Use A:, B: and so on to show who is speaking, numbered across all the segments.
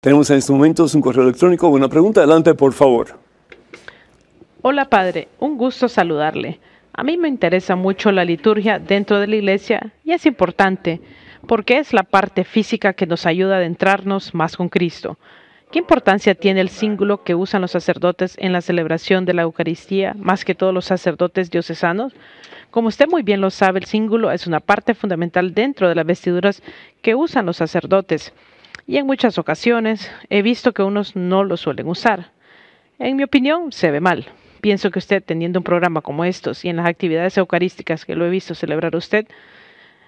A: Tenemos en estos momentos un correo electrónico. Una pregunta, adelante, por favor.
B: Hola, padre. Un gusto saludarle. A mí me interesa mucho la liturgia dentro de la iglesia y es importante porque es la parte física que nos ayuda a adentrarnos más con Cristo. ¿Qué importancia tiene el símbolo que usan los sacerdotes en la celebración de la Eucaristía, más que todos los sacerdotes diocesanos? Como usted muy bien lo sabe, el símbolo es una parte fundamental dentro de las vestiduras que usan los sacerdotes y en muchas ocasiones he visto que unos no lo suelen usar. En mi opinión, se ve mal. Pienso que usted, teniendo un programa como estos y en las actividades eucarísticas que lo he visto celebrar usted,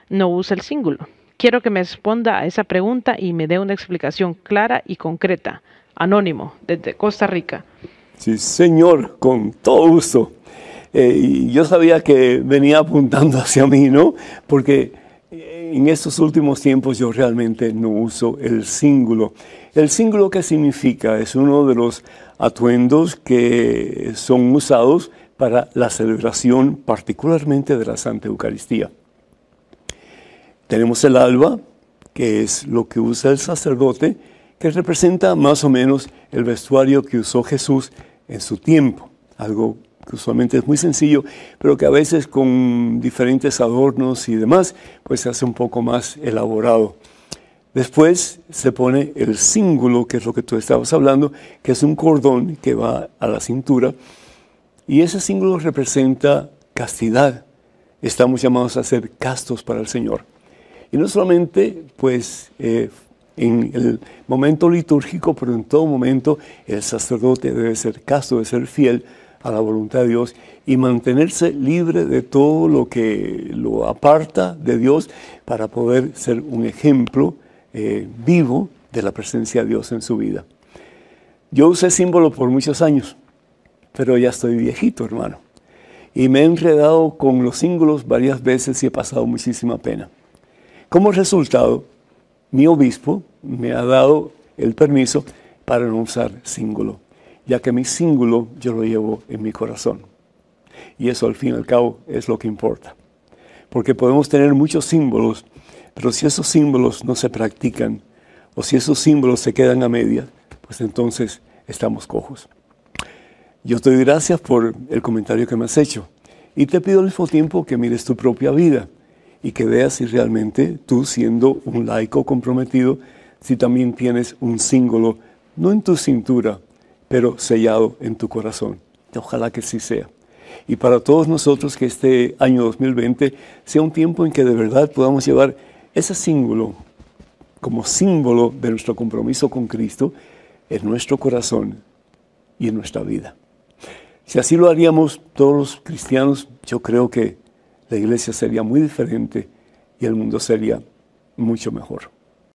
B: no usa el símbolo. Quiero que me responda a esa pregunta y me dé una explicación clara y concreta. Anónimo, desde Costa Rica.
A: Sí, señor, con todo gusto. Eh, yo sabía que venía apuntando hacia mí, ¿no? Porque en estos últimos tiempos yo realmente no uso el cíngulo. El cíngulo qué significa? Es uno de los atuendos que son usados para la celebración particularmente de la Santa Eucaristía. Tenemos el alba, que es lo que usa el sacerdote, que representa más o menos el vestuario que usó Jesús en su tiempo, algo que usualmente es muy sencillo, pero que a veces con diferentes adornos y demás, pues se hace un poco más elaborado. Después se pone el cíngulo, que es lo que tú estabas hablando, que es un cordón que va a la cintura, y ese cíngulo representa castidad. Estamos llamados a ser castos para el Señor. Y no solamente, pues, eh, en el momento litúrgico, pero en todo momento el sacerdote debe ser casto, debe ser fiel a la voluntad de Dios y mantenerse libre de todo lo que lo aparta de Dios para poder ser un ejemplo eh, vivo de la presencia de Dios en su vida. Yo usé símbolo por muchos años, pero ya estoy viejito, hermano. Y me he enredado con los símbolos varias veces y he pasado muchísima pena. Como resultado, mi obispo me ha dado el permiso para no usar símbolo ya que mi símbolo yo lo llevo en mi corazón. Y eso al fin y al cabo es lo que importa. Porque podemos tener muchos símbolos, pero si esos símbolos no se practican o si esos símbolos se quedan a media, pues entonces estamos cojos. Yo te doy gracias por el comentario que me has hecho y te pido al mismo tiempo que mires tu propia vida y que veas si realmente tú, siendo un laico comprometido, si también tienes un símbolo, no en tu cintura, pero sellado en tu corazón. Ojalá que sí sea. Y para todos nosotros que este año 2020 sea un tiempo en que de verdad podamos llevar ese símbolo como símbolo de nuestro compromiso con Cristo en nuestro corazón y en nuestra vida. Si así lo haríamos todos los cristianos, yo creo que la iglesia sería muy diferente y el mundo sería mucho mejor.